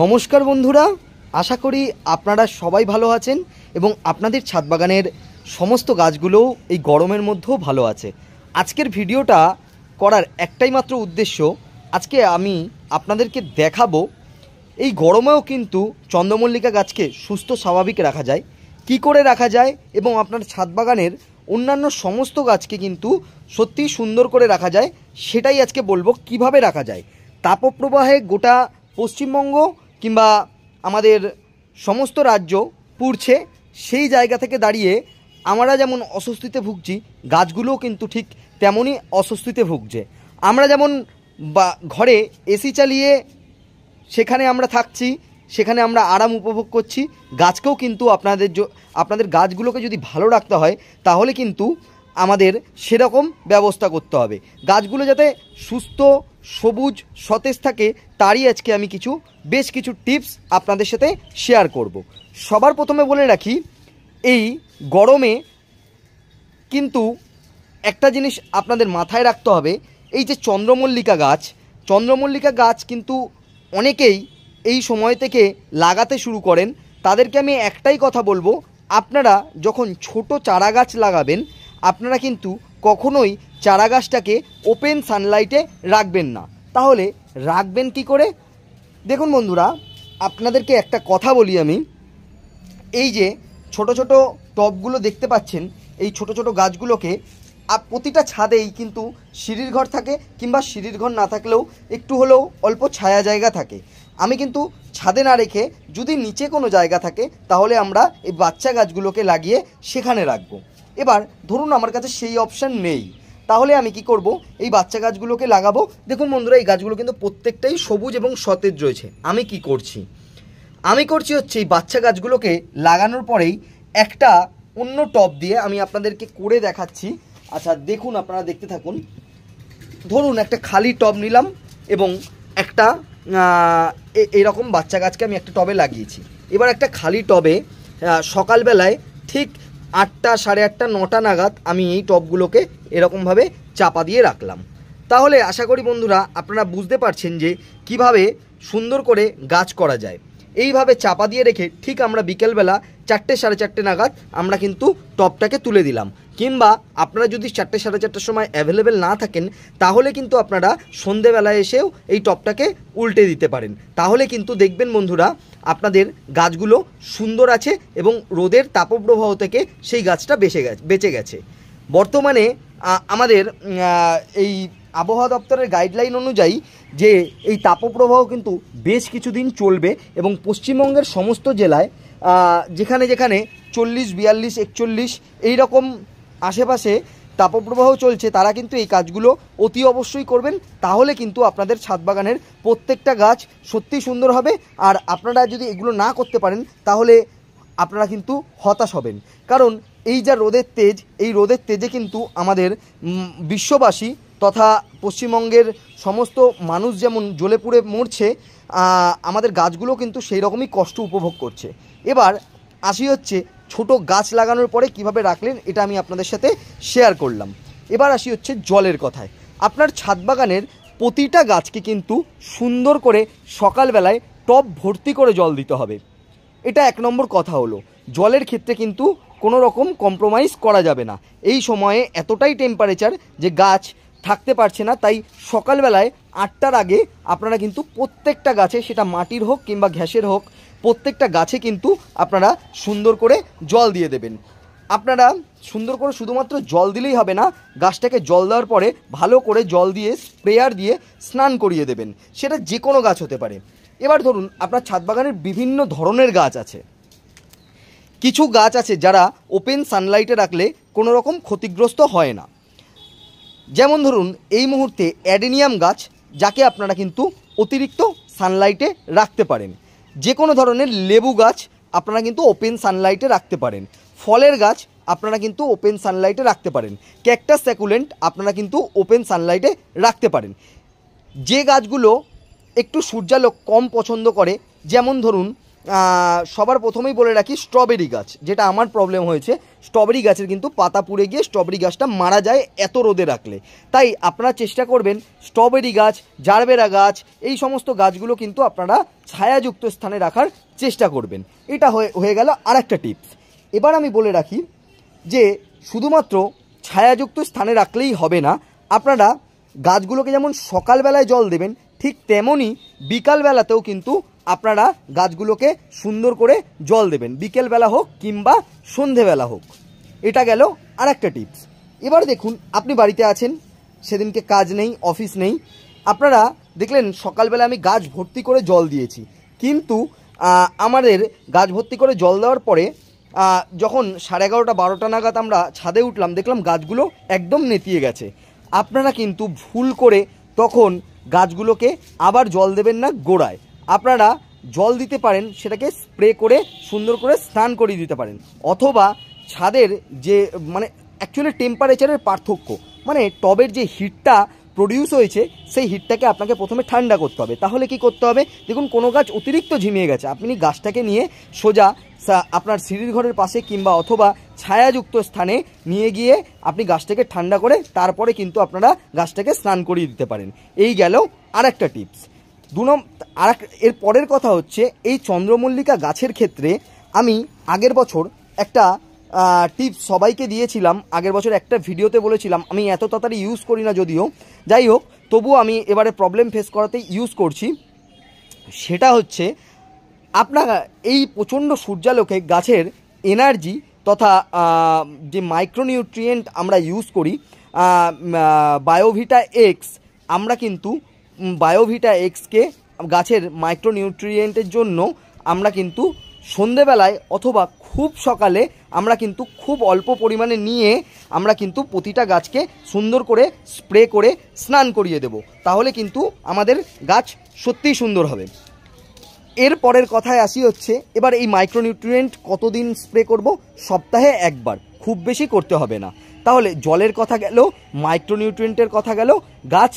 নমস্কার বন্ধুরা আশা করি আপনারা সবাই ভালো আছেন এবং আপনাদের ছাদ বাগানের সমস্ত গাছগুলোও এই গরমের মধ্যেও ভালো আছে আজকের ভিডিওটা করার একটাই মাত্র উদ্দেশ্য আজকে আমি আপনাদেরকে দেখাবো এই গরমেও কিন্তু চন্দ্রমল্লিকা গাছকে সুস্থ স্বাভাবিক রাখা যায় কি করে রাখা যায় এবং আপনার ছাদ বাগানের অন্যান্য সমস্ত গাছকে কিন্তু সত্যি সুন্দর করে রাখা যায় সেটাই আজকে বলবো কিভাবে রাখা যায় তাপপ্রবাহে গোটা পশ্চিমবঙ্গ কিংবা আমাদের সমস্ত রাজ্য পুড়ছে সেই জায়গা থেকে দাঁড়িয়ে আমরা যেমন অস্বস্তিতে ভুগছি গাছগুলোও কিন্তু ঠিক তেমনই অস্বস্তিতে ভুগছে আমরা যেমন বা ঘরে এসি চালিয়ে সেখানে আমরা থাকছি সেখানে আমরা আরাম উপভোগ করছি গাছকেও কিন্তু আপনাদের আপনাদের গাছগুলোকে যদি ভালো রাখতে হয় তাহলে কিন্তু আমাদের সেরকম ব্যবস্থা করতে হবে গাছগুলো যাতে সুস্থ সবুজ সতেজ থাকে তারই আজকে আমি কিছু বেশ কিছু টিপস আপনাদের সাথে শেয়ার করব। সবার প্রথমে বলে রাখি এই গরমে কিন্তু একটা জিনিস আপনাদের মাথায় রাখতে হবে এই যে চন্দ্রমল্লিকা গাছ চন্দ্রমল্লিকা গাছ কিন্তু অনেকেই এই সময় থেকে লাগাতে শুরু করেন তাদেরকে আমি একটাই কথা বলবো আপনারা যখন ছোট চারা গাছ লাগাবেন আপনারা কিন্তু কখনোই চারা গাছটাকে ওপেন সানলাইটে রাখবেন না তাহলে রাখবেন কি করে দেখুন বন্ধুরা আপনাদেরকে একটা কথা বলি আমি এই যে ছোট ছোট টবগুলো দেখতে পাচ্ছেন এই ছোট ছোট গাছগুলোকে প্রতিটা ছাদেই কিন্তু সিঁড়ির ঘর থাকে কিংবা সিঁড়ির ঘর না থাকলেও একটু হলেও অল্প ছায়া জায়গা থাকে আমি কিন্তু ছাদে না রেখে যদি নিচে কোনো জায়গা থাকে তাহলে আমরা এই বাচ্চা গাছগুলোকে লাগিয়ে সেখানে রাখবো এবার ধরুন আমার কাছে সেই অপশান নেই তাহলে আমি কি করব এই বাচ্চা গাছগুলোকে লাগাবো দেখুন বন্ধুরা এই গাছগুলো কিন্তু প্রত্যেকটাই সবুজ এবং সতেজ রয়েছে আমি কি করছি আমি করছি হচ্ছে এই বাচ্চা গাছগুলোকে লাগানোর পরেই একটা অন্য টপ দিয়ে আমি আপনাদেরকে করে দেখাচ্ছি আচ্ছা দেখুন আপনারা দেখতে থাকুন ধরুন একটা খালি টব নিলাম এবং একটা এরকম বাচ্চা গাছকে আমি একটা টবে লাগিয়েছি এবার একটা খালি টবে সকালবেলায় ঠিক আটটা সাড়ে আটটা নটা নাগাদ আমি এই টপগুলোকে এরকমভাবে চাপা দিয়ে রাখলাম তাহলে আশা করি বন্ধুরা আপনারা বুঝতে পারছেন যে কিভাবে সুন্দর করে গাছ করা যায় এইভাবে চাপা দিয়ে রেখে ঠিক আমরা বিকেলবেলা চারটে সাড়ে চারটে নাগাদ আমরা কিন্তু টপটাকে তুলে দিলাম কিংবা আপনারা যদি চারটে সাড়ে চারটের সময় অ্যাভেলেবেল না থাকেন তাহলে কিন্তু আপনারা সন্ধেবেলায় এসেও এই টপটাকে উল্টে দিতে পারেন তাহলে কিন্তু দেখবেন বন্ধুরা আপনাদের গাছগুলো সুন্দর আছে এবং রোদের তাপপ্রবাহ থেকে সেই গাছটা বেঁচে গেছে বেঁচে গেছে বর্তমানে আমাদের এই আবহাওয়া দপ্তরের গাইডলাইন অনুযায়ী যে এই তাপপ্রবাহ কিন্তু বেশ কিছুদিন চলবে এবং পশ্চিমবঙ্গের সমস্ত জেলায় যেখানে যেখানে চল্লিশ বিয়াল্লিশ একচল্লিশ এই রকম আশেপাশে তাপপ্রবাহ চলছে তারা কিন্তু এই কাজগুলো অতি অবশ্যই করবেন তাহলে কিন্তু আপনাদের ছাদ বাগানের প্রত্যেকটা গাছ সত্যি সুন্দর হবে আর আপনারা যদি এগুলো না করতে পারেন তাহলে আপনারা কিন্তু হতাশ হবেন কারণ এই যা রোদের তেজ এই রোদের তেজে কিন্তু আমাদের বিশ্ববাসী তথা পশ্চিমবঙ্গের সমস্ত মানুষ যেমন জ্বলে পুড়ে মরছে আমাদের গাছগুলো কিন্তু সেই রকমই কষ্ট উপভোগ করছে এবার আসি হচ্ছে ছোট গাছ লাগানোর পরে কিভাবে রাখলেন এটা আমি আপনাদের সাথে শেয়ার করলাম এবার আসি হচ্ছে জলের কথায় আপনার ছাদ বাগানের প্রতিটা গাছকে কিন্তু সুন্দর করে সকালবেলায় টপ ভর্তি করে জল দিতে হবে এটা এক নম্বর কথা হলো জলের ক্ষেত্রে কিন্তু কোনো রকম কম্প্রোমাইজ করা যাবে না এই সময়ে এতটাই টেম্পারেচার যে গাছ থাকতে পারছে না তাই সকালবেলায় আটটার আগে আপনারা কিন্তু প্রত্যেকটা গাছে সেটা মাটির হোক কিংবা ঘ্যাসের হোক প্রত্যেকটা গাছে কিন্তু আপনারা সুন্দর করে জল দিয়ে দেবেন আপনারা সুন্দর করে শুধুমাত্র জল দিলেই হবে না গাছটাকে জল দেওয়ার পরে ভালো করে জল দিয়ে স্প্রেয়ার দিয়ে স্নান করিয়ে দেবেন সেটা যে কোনো গাছ হতে পারে এবার ধরুন আপনার ছাদ বাগানের বিভিন্ন ধরনের গাছ আছে কিছু গাছ আছে যারা ওপেন সানলাইটে রাখলে কোনো রকম ক্ষতিগ্রস্ত হয় না যেমন ধরুন এই মুহূর্তে অ্যাডেনিয়াম গাছ যাকে আপনারা কিন্তু অতিরিক্ত সানলাইটে রাখতে পারেন যে কোনো ধরনের লেবু গাছ আপনারা কিন্তু ওপেন সানলাইটে রাখতে পারেন ফলের গাছ আপনারা কিন্তু ওপেন সানলাইটে রাখতে পারেন ক্যাকটাস স্যাকুলেন্ট আপনারা কিন্তু ওপেন সানলাইটে রাখতে পারেন যে গাছগুলো একটু সূর্যালোক কম পছন্দ করে যেমন ধরুন সবার প্রথমেই বলে রাখি স্ট্রবেরি গাছ যেটা আমার প্রবলেম হয়েছে স্ট্রবেরি গাছের কিন্তু পাতা পুড়ে গিয়ে স্ট্রবেরি গাছটা মারা যায় এত রোদে রাখলে তাই আপনারা চেষ্টা করবেন স্ট্রবেরি গাছ জারবেরা গাছ এই সমস্ত গাছগুলো কিন্তু আপনারা ছায়াযুক্ত স্থানে রাখার চেষ্টা করবেন এটা হয়ে হয়ে গেল আর একটা টিপস এবার আমি বলে রাখি যে শুধুমাত্র ছায়াযুক্ত স্থানে রাখলেই হবে না আপনারা গাছগুলোকে যেমন সকালবেলায় জল দেবেন ঠিক তেমনই বিকালবেলাতেও কিন্তু আপনারা গাছগুলোকে সুন্দর করে জল দেবেন বিকেলবেলা হোক কিংবা সন্ধেবেলা হোক এটা গেল আর একটা টিপস এবার দেখুন আপনি বাড়িতে আছেন সেদিনকে কাজ নেই অফিস নেই আপনারা দেখলেন সকালবেলা আমি গাছ ভর্তি করে জল দিয়েছি কিন্তু আমাদের গাছ ভর্তি করে জল দেওয়ার পরে যখন সাড়ে এগারোটা বারোটা নাগাদ আমরা ছাদে উঠলাম দেখলাম গাছগুলো একদম নেতিয়ে গেছে আপনারা কিন্তু ভুল করে তখন গাছগুলোকে আবার জল দেবেন না গোড়ায় আপনারা জল দিতে পারেন সেটাকে স্প্রে করে সুন্দর করে স্নান করিয়ে দিতে পারেন অথবা ছাদের যে মানে অ্যাকচুয়ালি টেম্পারেচারের পার্থক্য মানে টবের যে হিটটা প্রডিউস হয়েছে সেই হিটটাকে আপনাকে প্রথমে ঠান্ডা করতে হবে তাহলে কি করতে হবে দেখুন কোনো গাছ অতিরিক্ত ঝিমিয়ে গেছে আপনি গাছটাকে নিয়ে সোজা আপনার সিঁড়ির ঘরের পাশে কিংবা অথবা ছায়াযুক্ত স্থানে নিয়ে গিয়ে আপনি গাছটাকে ঠান্ডা করে তারপরে কিন্তু আপনারা গাছটাকে স্নান করিয়ে দিতে পারেন এই গেল আরেকটা টিপস দু নম্বর আর এর পরের কথা হচ্ছে এই চন্দ্রমল্লিকা গাছের ক্ষেত্রে আমি আগের বছর একটা টিপস সবাইকে দিয়েছিলাম আগের বছর একটা ভিডিওতে বলেছিলাম আমি এত তাড়াতাড়ি ইউজ করি না যদিও যাই হোক তবুও আমি এবারে প্রবলেম ফেস করাতে ইউজ করছি সেটা হচ্ছে আপনার এই প্রচণ্ড সূর্যালোকে গাছের এনার্জি তথা যে মাইক্রোনিউট্রিয়েন্ট আমরা ইউজ করি বায়োভিটা এক্স আমরা কিন্তু বায়োভিটা এক্সকে গাছের মাইক্রোনিউট্রিয়েন্টের জন্য আমরা কিন্তু সন্ধেবেলায় অথবা খুব সকালে আমরা কিন্তু খুব অল্প পরিমাণে নিয়ে আমরা কিন্তু প্রতিটা গাছকে সুন্দর করে স্প্রে করে স্নান করিয়ে দেব তাহলে কিন্তু আমাদের গাছ সত্যিই সুন্দর হবে এর পরের কথায় আসি হচ্ছে এবার এই মাইক্রোনিউট্রিয়েন্ট কতদিন স্প্রে করব সপ্তাহে একবার খুব বেশি করতে হবে না তাহলে জলের কথা গেল মাইক্রোনিউট্রিয়েন্টের কথা গেল গাছ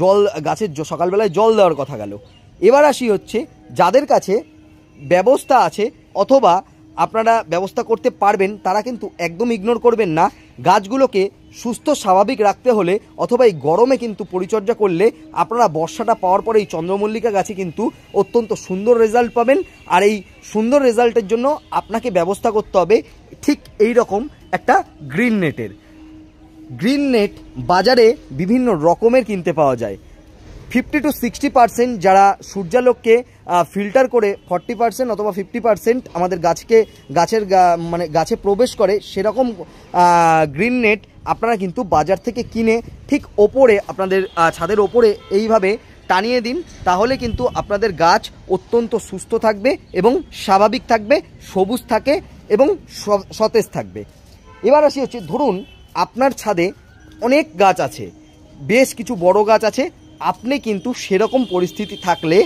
জল গাছের সকালবেলায় জল দেওয়ার কথা গেল এবার আসি হচ্ছে যাদের কাছে ব্যবস্থা আছে অথবা আপনারা ব্যবস্থা করতে পারবেন তারা কিন্তু একদম ইগনোর করবেন না গাছগুলোকে সুস্থ স্বাভাবিক রাখতে হলে অথবা এই গরমে কিন্তু পরিচর্যা করলে আপনারা বর্ষাটা পাওয়ার পরে এই চন্দ্রমল্লিকা গাছে কিন্তু অত্যন্ত সুন্দর রেজাল্ট পাবেন আর এই সুন্দর রেজাল্টের জন্য আপনাকে ব্যবস্থা করতে হবে ঠিক এই রকম একটা গ্রিন নেটের গ্রিন নেট বাজারে বিভিন্ন রকমের কিনতে পাওয়া যায় ফিফটি টু সিক্সটি পারসেন্ট যারা সূর্যালোককে ফিল্টার করে ফর্টি পারসেন্ট অথবা ফিফটি পারসেন্ট আমাদের গাছকে গাছের মানে গাছে প্রবেশ করে সেরকম গ্রিন নেট আপনারা কিন্তু বাজার থেকে কিনে ঠিক ওপরে আপনাদের ছাদের ওপরে এইভাবে টানিয়ে দিন তাহলে কিন্তু আপনাদের গাছ অত্যন্ত সুস্থ থাকবে এবং স্বাভাবিক থাকবে সবুজ থাকে এবং সতেজ থাকবে এবার আসি হচ্ছে ধরুন আপনার ছাদে অনেক গাছ আছে বেশ কিছু বড় গাছ আছে আপনি কিন্তু সেরকম পরিস্থিতি থাকলে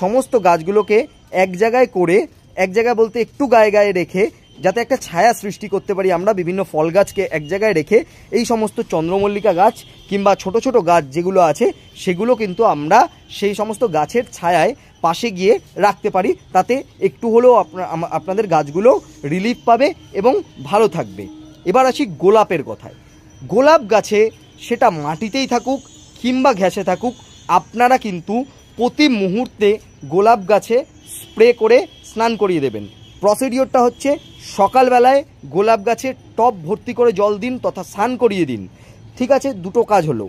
সমস্ত গাছগুলোকে এক জায়গায় করে এক জায়গায় বলতে একটু গায়ে গায়ে রেখে যাতে একটা ছায়া সৃষ্টি করতে পারি আমরা বিভিন্ন ফল গাছকে এক জায়গায় রেখে এই সমস্ত চন্দ্রমল্লিকা গাছ কিংবা ছোট ছোট গাছ যেগুলো আছে সেগুলো কিন্তু আমরা সেই সমস্ত গাছের ছায়ায় পাশে গিয়ে রাখতে পারি তাতে একটু হলেও আপনাদের গাছগুলো রিলিফ পাবে এবং ভালো থাকবে এবার আসি গোলাপের কথায় গোলাপ গাছে সেটা মাটিতেই থাকুক কিংবা ঘ্যাসে থাকুক আপনারা কিন্তু প্রতি মুহূর্তে গোলাপ গাছে স্প্রে করে স্নান করিয়ে দেবেন প্রসিডিওরটা হচ্ছে সকালবেলায় গোলাপ গাছে টপ ভর্তি করে জল দিন তথা স্নান করিয়ে দিন ঠিক আছে দুটো কাজ হলো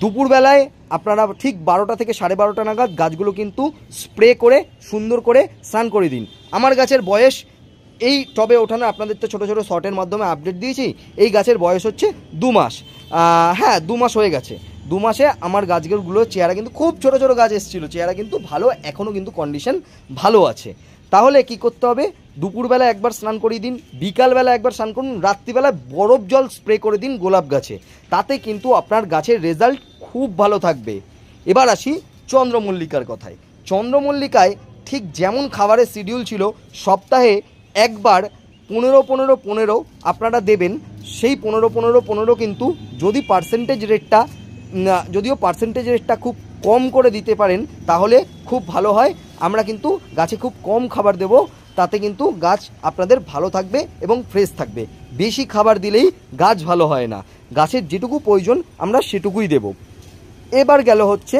দুপুরবেলায় আপনারা ঠিক বারোটা থেকে সাড়ে বারোটা নাগাদ গাছগুলো কিন্তু স্প্রে করে সুন্দর করে স্নান করে দিন আমার গাছের বয়স এই টবে ওঠানো আপনাদের তো ছোটো ছোটো শর্টের মাধ্যমে আপডেট দিয়েছি এই গাছের বয়স হচ্ছে দু মাস হ্যাঁ দু মাস হয়ে গেছে দু মাসে আমার গাছগুলোর চেহারা কিন্তু খুব ছোট ছোট গাছ এসেছিলো চেহারা কিন্তু ভালো এখনও কিন্তু কন্ডিশন ভালো আছে তাহলে কি করতে হবে দুপুরবেলা একবার স্নান করিয়ে দিন বিকালবেলা একবার স্নান করুন রাত্রিবেলা বরফ জল স্প্রে করে দিন গোলাপ গাছে তাতে কিন্তু আপনার গাছের রেজাল্ট খুব ভালো থাকবে এবার আসি চন্দ্রমল্লিকার কথায় চন্দ্রমল্লিকায় ঠিক যেমন খাবারের শিডিউল ছিল সপ্তাহে একবার পনেরো পনেরো পনেরো আপনারা দেবেন সেই পনেরো পনেরো পনেরো কিন্তু যদি পার্সেন্টেজ রেটটা যদিও পার্সেন্টেজ রেটটা খুব কম করে দিতে পারেন তাহলে খুব ভালো হয় আমরা কিন্তু গাছে খুব কম খাবার দেব তাতে কিন্তু গাছ আপনাদের ভালো থাকবে এবং ফ্রেশ থাকবে বেশি খাবার দিলেই গাছ ভালো হয় না গাছের যেটুকু প্রয়োজন আমরা সেটুকুই দেব এবার গেল হচ্ছে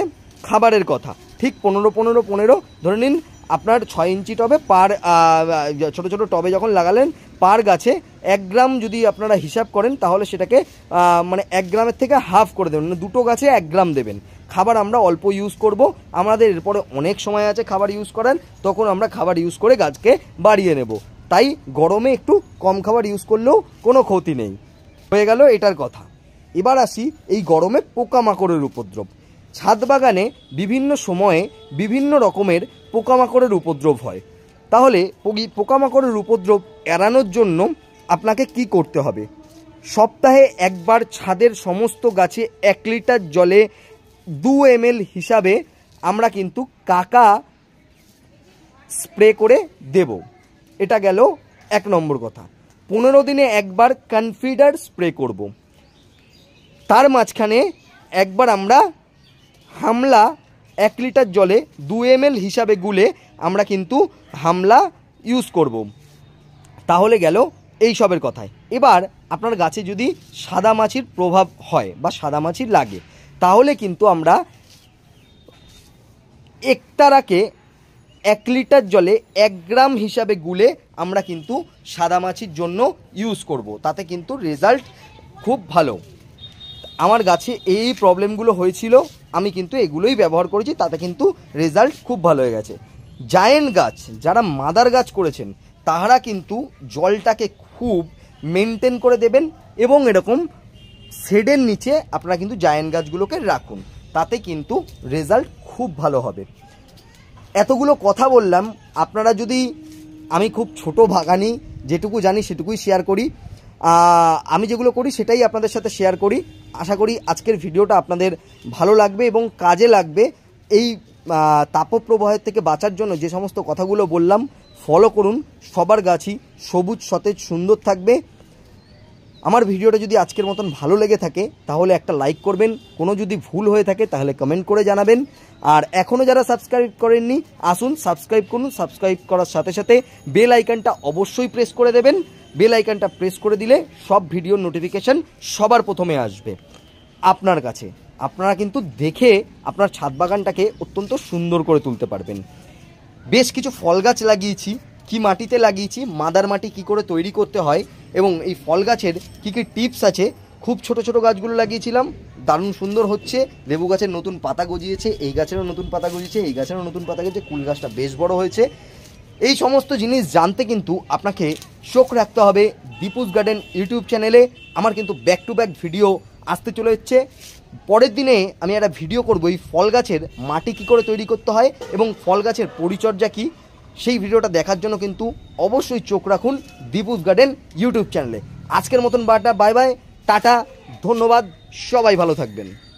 খাবারের কথা ঠিক পনেরো পনেরো পনেরো ধরে নিন আপনার ছয় ইঞ্চি টবে পার ছোট ছোট টবে যখন লাগালেন পার গাছে এক গ্রাম যদি আপনারা হিসাব করেন তাহলে সেটাকে মানে এক গ্রামের থেকে হাফ করে দেবেন মানে দুটো গাছে এক গ্রাম দেবেন খাবার আমরা অল্প ইউজ করব আমাদের এরপরে অনেক সময় আছে খাবার ইউজ করেন তখন আমরা খাবার ইউজ করে গাছকে বাড়িয়ে নেব তাই গরমে একটু কম খাবার ইউজ করলেও কোনো ক্ষতি নেই হয়ে গেল এটার কথা এবার আসি এই গরমে পোকামাকড়ের উপদ্রব ছাদ বাগানে বিভিন্ন সময়ে বিভিন্ন রকমের পোকামাকড়ের উপদ্রব হয় তাহলে পোকামাকড়ের উপদ্রব এড়ানোর জন্য আপনাকে কি করতে হবে সপ্তাহে একবার ছাদের সমস্ত গাছে এক লিটার জলে দু এম হিসাবে আমরা কিন্তু কাকা স্প্রে করে দেব এটা গেল এক নম্বর কথা পনেরো দিনে একবার কনফিডার স্প্রে করব তার মাঝখানে একবার আমরা হামলা এক লিটার জলে দু এম হিসাবে গুলে আমরা কিন্তু হামলা ইউজ করব। তাহলে গেল এই সবের কথায় এবার আপনার গাছে যদি সাদা মাছির প্রভাব হয় বা সাদা মাছির লাগে তাহলে কিন্তু আমরা একতারাকে এক লিটার জলে এক গ্রাম হিসাবে গুলে আমরা কিন্তু সাদা মাছির জন্য ইউজ করব। তাতে কিন্তু রেজাল্ট খুব ভালো আমার গাছে এই প্রবলেমগুলো হয়েছিল আমি কিন্তু এগুলোই ব্যবহার করেছি তাতে কিন্তু রেজাল্ট খুব ভালো হয়ে গেছে জায়েন্ট গাছ যারা মাদার গাছ করেছেন তাহারা কিন্তু জলটাকে খুব মেনটেন করে দেবেন এবং এরকম শেডের নিচে আপনারা কিন্তু জায়েন্ট গাছগুলোকে রাখুন তাতে কিন্তু রেজাল্ট খুব ভালো হবে এতগুলো কথা বললাম আপনারা যদি আমি খুব ছোট ভাগানি যেটুকু জানি সেটুকুই শেয়ার করি আমি যেগুলো করি সেটাই আপনাদের সাথে শেয়ার করি আশা করি আজকের ভিডিওটা আপনাদের ভালো লাগবে এবং কাজে লাগবে এই তাপপ্রবাহের থেকে বাঁচার জন্য যে সমস্ত কথাগুলো বললাম ফলো করুন সবার গাছই সবুজ সতেজ সুন্দর থাকবে আমার ভিডিওটা যদি আজকের মতন ভালো লেগে থাকে তাহলে একটা লাইক করবেন কোনো যদি ভুল হয়ে থাকে তাহলে কমেন্ট করে জানাবেন আর এখনও যারা সাবস্ক্রাইব করেননি আসুন সাবস্ক্রাইব করুন সাবস্ক্রাইব করার সাথে সাথে বেল আইকনটা অবশ্যই প্রেস করে দেবেন বেল আইকনটা প্রেস করে দিলে সব ভিডিওর নোটিফিকেশান সবার প্রথমে আসবে আপনার কাছে আপনারা কিন্তু দেখে আপনার ছাদ বাগানটাকে অত্যন্ত সুন্দর করে তুলতে পারবেন বেশ কিছু ফল গাছ লাগিয়েছি কি মাটিতে লাগিয়েছি মাদার মাটি কি করে তৈরি করতে হয় এবং এই ফল গাছের কী কী টিপস আছে খুব ছোট ছোট গাছগুলো লাগিয়েছিলাম দারুণ সুন্দর হচ্ছে লেবু গাছের নতুন পাতা গজিয়েছে এই গাছেরও নতুন পাতা গজিয়েছে এই গাছেরও নতুন পাতা গজিয়েছে কুল গাছটা বেশ বড় হয়েছে এই সমস্ত জিনিস জানতে কিন্তু আপনাকে চোখ রাখতে হবে দীপুজ গার্ডেন ইউটিউব চ্যানেলে আমার কিন্তু ব্যাক টু ব্যাক ভিডিও আসতে চলে হচ্ছে পরের দিনে আমি একটা ভিডিও করবো এই ফল গাছের মাটি কী করে তৈরি করতে হয় এবং ফল গাছের পরিচর্যা কী সেই ভিডিওটা দেখার জন্য কিন্তু অবশ্যই চোখ রাখুন দীপুজ গার্ডেন ইউটিউব চ্যানেলে আজকের মতন বাটা বাই বাই টাটা ধন্যবাদ সবাই ভালো থাকবেন